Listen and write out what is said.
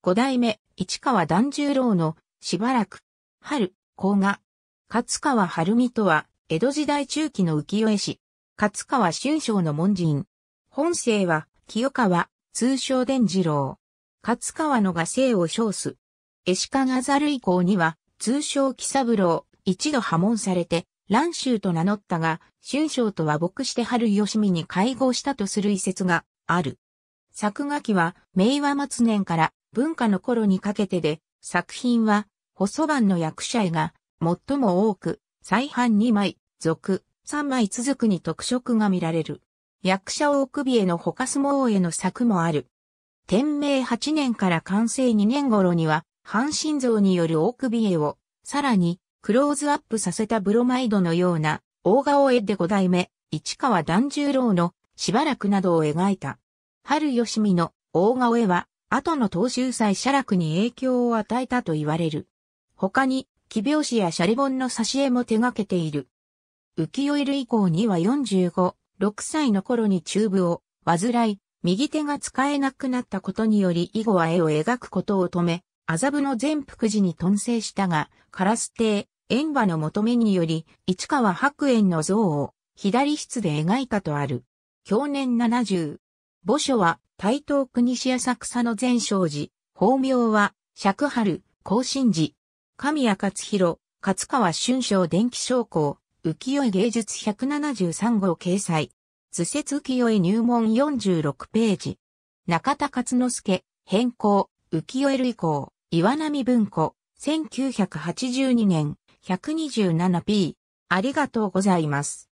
五代目、市川團十郎の、しばらく、春、甲賀。勝川春美とは、江戸時代中期の浮世絵師。勝川春章の門人。本姓は、清川、通称伝次郎。勝川のが姓を称す。絵師家がざる以降には、通称木三郎、一度破門されて、蘭州と名乗ったが、春章とは牧して春吉見に会合したとする遺説がある。作画期は、明和末年から文化の頃にかけてで、作品は、細版の役者絵が最も多く、再版2枚、続、3枚続くに特色が見られる。役者大首絵の他相撲への作もある。天明8年から完成2年頃には、半身像による大首絵を、さらに、クローズアップさせたブロマイドのような、大顔絵で五代目、市川團十郎の、しばらくなどを描いた。春吉見の大顔絵は、後の東州祭写楽に影響を与えたと言われる。他に、奇拍子やシャリボンの挿絵も手掛けている。浮世絵類以降には45、6歳の頃に中部を患い、右手が使えなくなったことにより以後は絵を描くことを止め、麻布の全福寺に遁生したが、カラス帝、縁馬の求めにより、市川白円の像を左室で描いたとある。去年70。墓所は台東区西浅草の全勝寺、法名は、尺春、高信寺。神谷勝弘、勝川春章電気商工、浮世絵芸術173号掲載。図説浮世絵入門46ページ。中田勝之助、変更、浮世絵類項、岩波文庫、1982年、127p。ありがとうございます。